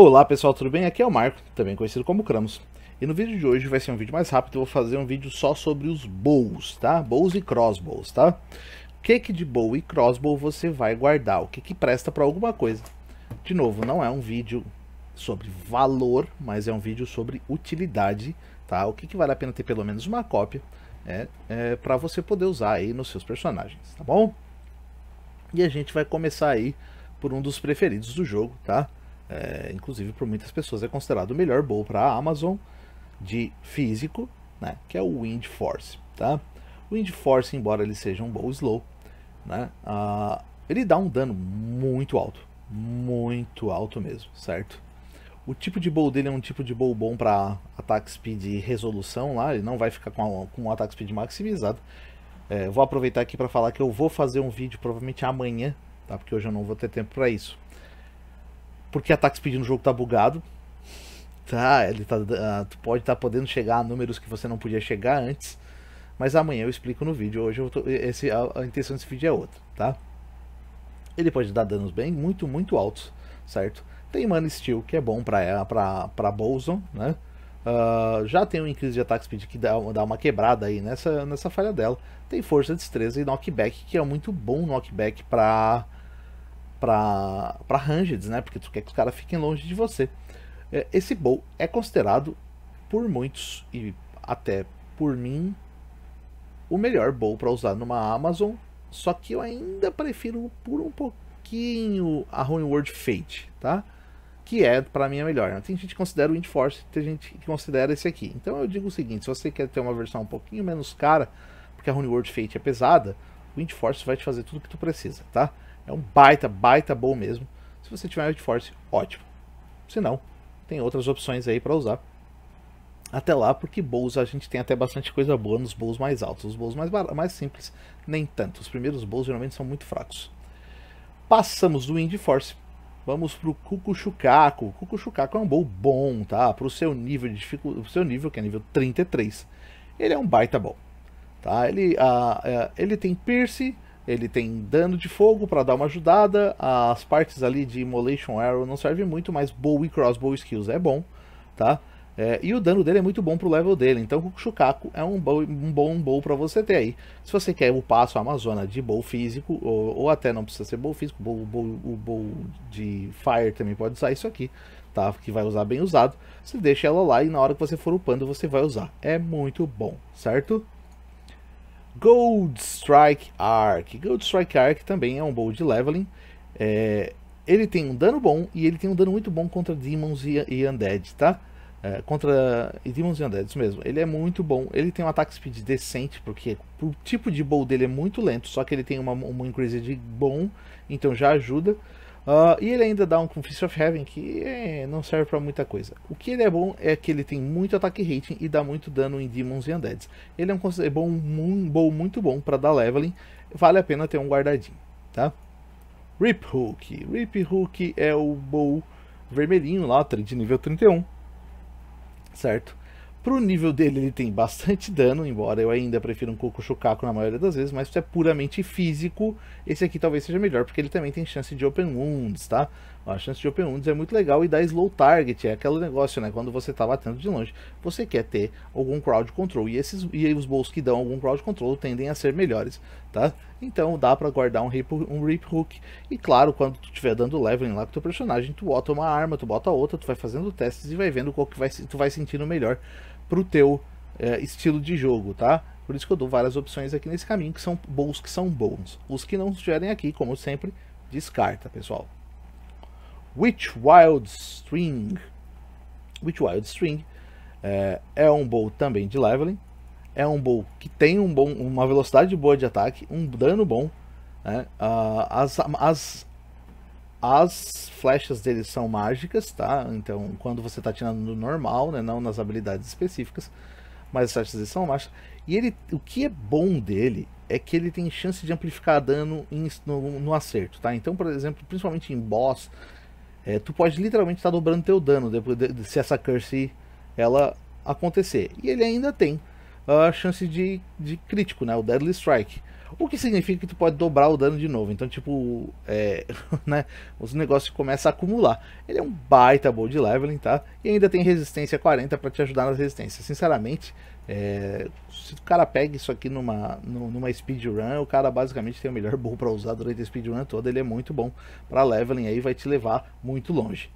Olá pessoal, tudo bem? Aqui é o Marco, também conhecido como Cramos. E no vídeo de hoje vai ser um vídeo mais rápido, eu vou fazer um vídeo só sobre os bows, tá? Bows e crossbows, tá? O que que de bow e crossbow você vai guardar? O que que presta para alguma coisa? De novo, não é um vídeo sobre valor, mas é um vídeo sobre utilidade, tá? O que que vale a pena ter pelo menos uma cópia é, é para você poder usar aí nos seus personagens, tá bom? E a gente vai começar aí por um dos preferidos do jogo, tá? é, inclusive por muitas pessoas é considerado o melhor bowl para a Amazon de físico, né, que é o Wind Force, tá? O Wind Force, embora ele seja um bowl slow, né, uh, ele dá um dano muito alto, muito alto mesmo, certo? O tipo de bowl dele é um tipo de bowl bom para ataque speed e resolução lá, ele não vai ficar com, a, com um ataque speed maximizado. É, vou aproveitar aqui para falar que eu vou fazer um vídeo provavelmente amanhã, tá? Porque hoje eu não vou ter tempo para isso porque ataque speed no jogo tá bugado. Tá, ele tá, uh, tu pode estar tá podendo chegar a números que você não podia chegar antes, mas amanhã eu explico no vídeo. Hoje eu tô, esse, a, a intenção desse vídeo é outra, tá? Ele pode dar danos bem muito, muito altos, certo? Tem Mana Steel, que é bom pra, é, pra, pra Bolson, né? Uh, já tem um increase de ataque speed que dá, dá uma quebrada aí nessa, nessa falha dela. Tem força, destreza e knockback, que é muito bom knockback pra, para rangeds, né? Porque tu quer que os caras fiquem longe de você. É, esse bowl é considerado por muitos e até por mim o melhor bowl para usar numa Amazon, só que eu ainda prefiro por um pouquinho a Ruin word Fate, tá? Que é para mim a melhor. Tem gente que considera o Wind Force, tem gente que considera esse aqui. Então eu digo o seguinte, se você quer ter uma versão um pouquinho menos cara, porque a Rune word Fate é pesada, o Wind Force vai te fazer tudo o que tu precisa, tá? É um baita, baita bom mesmo. Se você tiver de Force, ótimo. Se não, tem outras opções aí para usar. Até lá, porque bowls a gente tem até bastante coisa boa nos bowls mais altos. Os bowls mais, mais simples, nem tanto. Os primeiros bowls geralmente são muito fracos. Passamos do Wind Force. Vamos pro Cucuchucaco. O Cucuchucaco é um bowl bom, tá? Pro seu nível de dificuldade, pro seu nível, que é nível 33. Ele é um baita bom. Tá? Ele, uh, uh, ele tem Pierce, ele tem dano de fogo para dar uma ajudada. As partes ali de Immolation Arrow não servem muito, mas Bow e Crossbow Skills é bom, tá? É, e o dano dele é muito bom pro level dele, então o Shukaku é um, bom um bom bow para você ter aí. Se você quer o passo Amazona de bow físico, ou, ou, até não precisa ser bow físico, bow, bow, o bow de fire também pode usar isso aqui, tá? Que vai usar bem usado. Você deixa ela lá e na hora que você for upando você vai usar. É muito bom, certo? Gold Strike Arc. Gold Strike Arc também é um bow de leveling. É, ele tem um dano bom e ele tem um dano muito bom contra Demons e, e Undead, tá? É, contra e Demons e Undeads mesmo. Ele é muito bom. Ele tem um ataque speed decente, porque o tipo de bow dele é muito lento, só que ele tem uma, uma increase de bom, então já ajuda. Uh, e ele ainda dá um com Fist of Heaven que é, não serve para muita coisa. O que ele é bom é que ele tem muito ataque rating e dá muito dano em Demons e Undeads. Ele é um é bom, um bom muito bom para dar leveling, vale a pena ter um guardadinho, tá? Rip Hook. Rip Hook é o bow vermelhinho lá, de nível 31, certo? Pro nível dele, ele tem bastante dano, embora eu ainda prefira um Coco Chucaco na maioria das vezes, mas se é puramente físico, esse aqui talvez seja melhor, porque ele também tem chance de Open Wounds, tá? a chance de open wounds é muito legal e dá slow target, é aquele negócio, né? Quando você tá batendo de longe, você quer ter algum crowd control. E, esses, e os bolsos que dão algum crowd control tendem a ser melhores, tá? Então dá para guardar um rip, um rip hook. E claro, quando tu estiver dando leveling lá com teu personagem, tu bota uma arma, tu bota outra, tu vai fazendo testes e vai vendo qual que vai, tu vai sentindo melhor pro teu é, estilo de jogo, tá? Por isso que eu dou várias opções aqui nesse caminho, que são bolsos que são bons. Os que não estiverem aqui, como sempre, descarta, pessoal. Witch Wild String. Witch Wild String é, é um bow também de leveling. É um bow que tem um bom, uma velocidade boa de ataque, um dano bom. Né? Uh, as, as, as flechas dele são mágicas, tá? Então, quando você está atirando no normal, né? não nas habilidades específicas, mas as flechas dele são mágicas. E ele, o que é bom dele é que ele tem chance de amplificar dano em, no, no acerto, tá? Então, por exemplo, principalmente em boss, é, tu pode literalmente estar dobrando teu dano depois de, se essa curse ela acontecer. E ele ainda tem a chance de, de crítico, né? O Deadly Strike. O que significa que tu pode dobrar o dano de novo. Então, tipo, é, né, os negócios começam a acumular. Ele é um baita bom de leveling, tá? E ainda tem resistência 40 para te ajudar nas resistências. Sinceramente, é, se o cara pega isso aqui numa, numa speedrun, o cara basicamente tem o melhor bull para usar durante a speedrun toda. Ele é muito bom para leveling aí, vai te levar muito longe.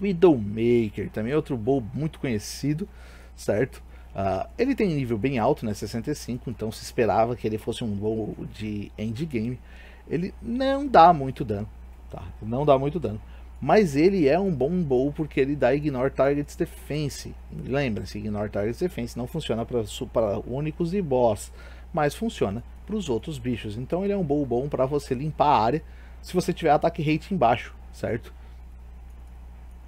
Widowmaker também é outro bull muito conhecido, certo? Uh, ele tem um nível bem alto, né? 65, então se esperava que ele fosse um bull de endgame. Ele não dá muito dano, tá? Não dá muito dano mas ele é um bom bow porque ele dá Ignore Targets Defense. Lembre-se, Ignore Targets Defense não funciona para únicos e boss, mas funciona para os outros bichos. Então ele é um bow bom para você limpar a área se você tiver ataque rate embaixo, certo?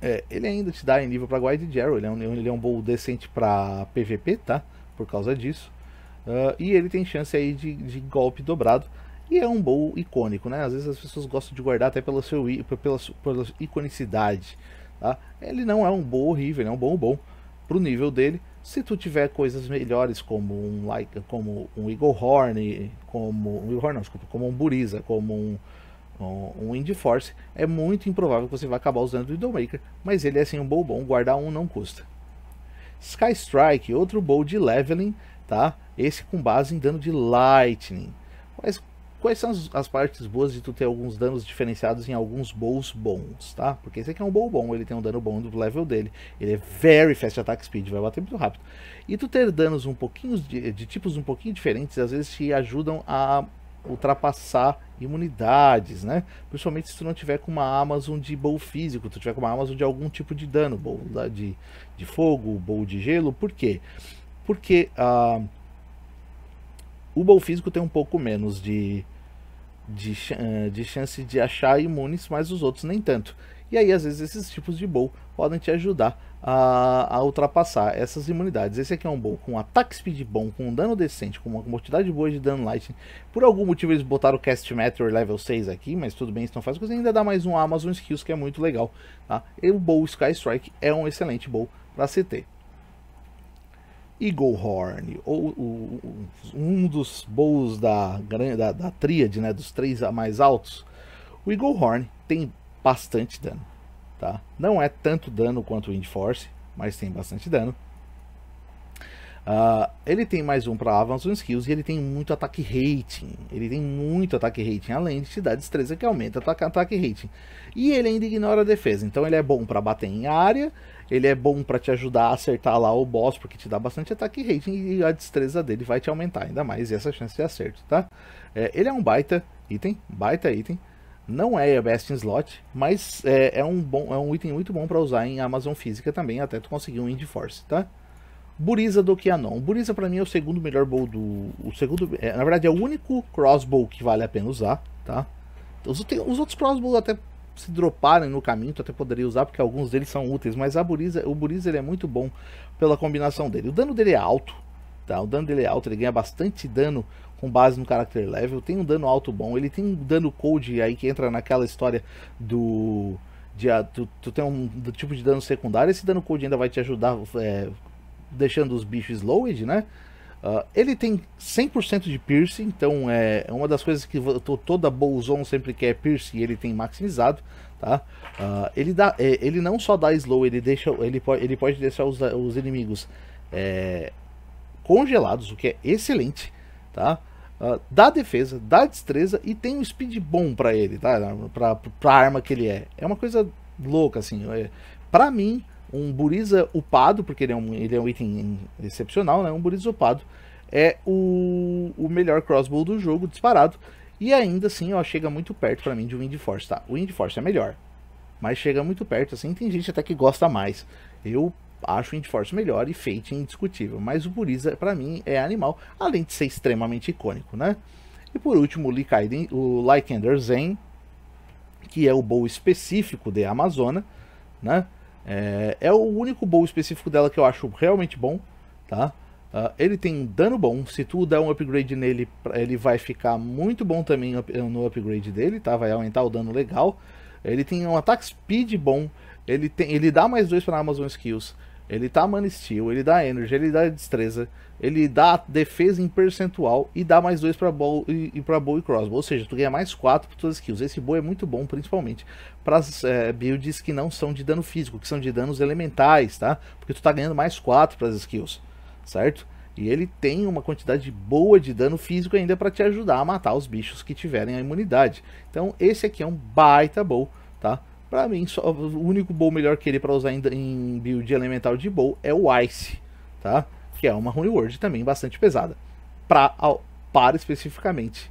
É, ele ainda te dá em nível para Guide Jarrow, ele é um, ele é um bowl decente para PVP, tá? Por causa disso. Uh, e ele tem chance aí de, de golpe dobrado. E é um bowl icônico, né? Às vezes as pessoas gostam de guardar até pela, seu, pela, pela iconicidade. Tá? Ele não é um bowl horrível, ele é um bom bom pro nível dele. Se tu tiver coisas melhores como um like, como um Eagle Horn, como um Eagle Horn, não, desculpa, como um Buriza, como um um, Force, é muito improvável que você vá acabar usando o Idolmaker, mas ele é assim um bowl bom, guardar um não custa. Sky Strike, outro bowl de leveling, tá? Esse com base em dano de Lightning quais são as, as, partes boas de tu ter alguns danos diferenciados em alguns bows bons, tá? Porque esse aqui é um bow bom, ele tem um dano bom do level dele. Ele é very fast attack speed, vai bater muito rápido. E tu ter danos um pouquinho, de, de tipos um pouquinho diferentes, às vezes te ajudam a ultrapassar imunidades, né? Principalmente se tu não tiver com uma Amazon de bowl físico, tu tiver com uma Amazon de algum tipo de dano, bowl de, de fogo, bowl de gelo, por quê? Porque uh, o bowl físico tem um pouco menos de de, eh, de chance de achar imunes, mas os outros nem tanto. E aí, às vezes, esses tipos de bowl podem te ajudar a, a, ultrapassar essas imunidades. Esse aqui é um bowl com ataque speed bom, com dano decente, com uma quantidade boa de dano lightning. Por algum motivo eles botaram o Cast Matter level 6 aqui, mas tudo bem, isso não faz coisa. Ainda dá mais um Amazon Skills, que é muito legal. Tá? E o bowl Sky Strike é um excelente bowl para se ter. Eagle Horn, ou, um dos bowls da, da, da tríade, né, dos três mais altos, o Eagle Horn tem bastante dano, tá? Não é tanto dano quanto o Wind Force, mas tem bastante dano. Ah, ele tem mais um para avanço skills e ele tem muito ataque rating. Ele tem muito ataque rating, além de te dar destreza que aumenta o ataque rating. E ele ainda ignora a defesa, então ele é bom para bater em área, ele é bom para te ajudar a acertar lá o boss, porque te dá bastante ataque rating e a destreza dele vai te aumentar ainda mais e essa chance de acerto, tá? É, ele é um baita item, baita item. Não é best in slot, mas é, é um, bom, é um item muito bom para usar em Amazon física também, até tu conseguir um Indie Force, tá? Buriza do que Buriza para mim é o segundo melhor bowl do. O segundo, é, na verdade, é o único crossbow que vale a pena usar, tá? Os, tem, os outros crossbows até se droparem no caminho, tu até poderia usar, porque alguns deles são úteis, mas a Buriza, o Buriza ele é muito bom pela combinação dele. O dano dele é alto, tá? O dano dele é alto, ele ganha bastante dano com base no character level, tem um dano alto bom, ele tem um dano cold aí que entra naquela história do... De, ah, tu, tu tem um tipo de dano secundário, esse dano cold ainda vai te ajudar é, deixando os bichos slowed, né? Uh, ele tem 100% de piercing, então é, é uma das coisas que toda Bolzon sempre quer é piercing, ele tem maximizado, tá? Uh, ele, dá, é, ele não só dá slow, ele, deixa, ele, pode, ele pode deixar os, os inimigos é, congelados, o que é excelente, tá? Uh, dá defesa, dá destreza e tem um speed bom para ele, tá? Para arma que ele é. É uma coisa louca, assim. É, mim, um Buriza upado, porque ele é um, ele é um item excepcional, né? Um Buriza upado é o, o melhor crossbow do jogo, disparado. E ainda assim, ó, chega muito perto para mim de force tá? O force é melhor, mas chega muito perto, assim. Tem gente até que gosta mais. Eu acho o force melhor e Fate é indiscutível, mas o Buriza, para mim, é animal, além de ser extremamente icônico, né? E por último, Likaiden, o Lycander Zen, que é o bow específico de Amazona, né? É, é o único bow específico dela que eu acho realmente bom, tá? Uh, ele tem dano bom, se tu der um upgrade nele, ele vai ficar muito bom também no upgrade dele, tá? Vai aumentar o dano legal. Ele tem um ataque speed bom, ele, tem, ele dá mais dois para Amazon Skills, ele tá Mana Steel, ele dá Energy, ele dá Destreza, ele dá defesa em percentual e dá mais 2 pra bow e, e pra bow e crossbow. Ou seja, tu ganha mais 4 por tuas skills. Esse bow é muito bom, principalmente para é, eh, builds que não são de dano físico, que são de danos elementais, tá? Porque tu tá ganhando mais 4 pras skills, certo? E ele tem uma quantidade boa de dano físico ainda para te ajudar a matar os bichos que tiverem a imunidade. Então esse aqui é um baita bow, tá? Para mim, só, o único bow melhor que ele para usar em, em build elemental de bowl é o Ice, tá? Que é uma Rune Word também bastante pesada. Pra, ao, para especificamente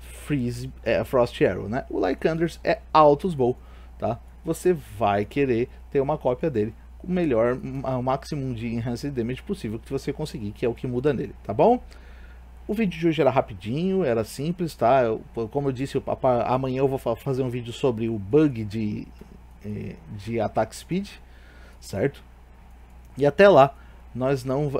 Freeze, é, Frost Arrow, né? O Lycanders é Altos Bowl, tá? Você vai querer ter uma cópia dele o melhor, o máximo de enhanced damage possível que você conseguir, que é o que muda nele, tá bom? O vídeo de hoje era rapidinho, era simples, tá? Eu, como eu disse, eu, amanhã eu vou fazer um vídeo sobre o bug de, eh, de Attack Speed, certo? E até lá, nós não, uh,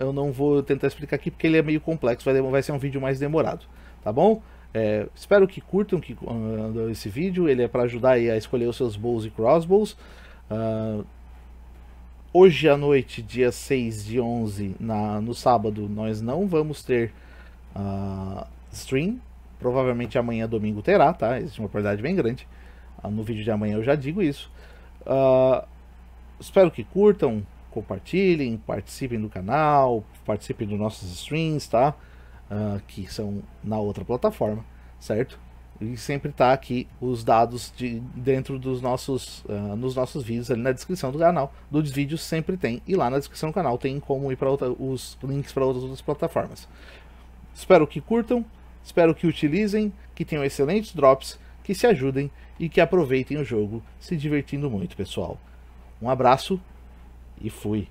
eu não vou tentar explicar aqui porque ele é meio complexo, vai, vai ser um vídeo mais demorado, tá bom? É, espero que curtam que, uh, esse vídeo, ele é para ajudar aí a escolher os seus bows e crossbows. Uh, hoje à noite, dia 6 de 11, na, no sábado, nós não vamos ter uh, stream. Provavelmente amanhã, domingo, terá, tá? Existe uma probabilidade bem grande. Uh, no vídeo de amanhã eu já digo isso. Uh, espero que curtam, compartilhem, participem do canal, participem dos nossos streams, tá? Ah, que são na outra plataforma, certo? E sempre tá aqui os dados de dentro dos nossos, nos nossos vídeos ali na descrição do canal, dos vídeos sempre tem e lá na descrição do canal tem como ir para os links para outras, outras plataformas. Espero que curtam, espero que utilizem, que tenham excelentes drops, que se ajudem e que aproveitem o jogo se divertindo muito, pessoal. Um abraço e fui!